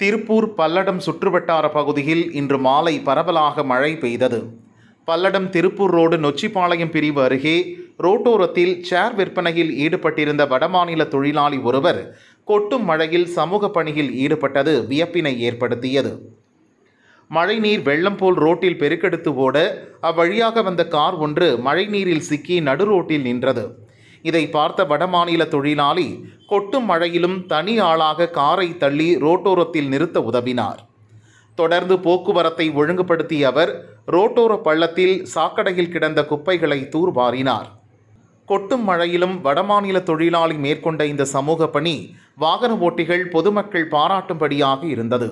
திருப்பூர் பல்லடம் சுற்றுவட்டார பகுதியில் இன்று மாலை பரவலாக மழை பெய்தது பல்லடம் திருப்பூர் ரோடு நொச்சிப்பாளையம் பிரிவு அருகே ரோட்டோரத்தில் சேர் விற்பனையில் ஈடுபட்டிருந்த வடமாநில தொழிலாளி ஒருவர் கொட்டும் மழையில் சமூக பணியில் ஈடுபட்டது வியப்பினை ஏற்படுத்தியது மழைநீர் வெள்ளம் போல் ரோட்டில் பெருக்கெடுத்து ஓட அவ்வழியாக வந்த கார் ஒன்று மழைநீரில் சிக்கி நடுரோட்டில் நின்றது இதை பார்த்த வடமாநில தொழிலாளி கொட்டும் மழையிலும் தனி ஆளாக காரை தள்ளி ரோட்டோரத்தில் நிறுத்த உதவினார் தொடர்ந்து போக்குவரத்தை ஒழுங்குபடுத்திய அவர் ரோட்டோர பள்ளத்தில் சாக்கடையில் கிடந்த குப்பைகளை தூர்வாரினார் கொட்டும் மழையிலும் வடமாநில தொழிலாளி மேற்கொண்ட இந்த சமூக பணி வாகன ஓட்டிகள் பொதுமக்கள் பாராட்டும்படியாக இருந்தது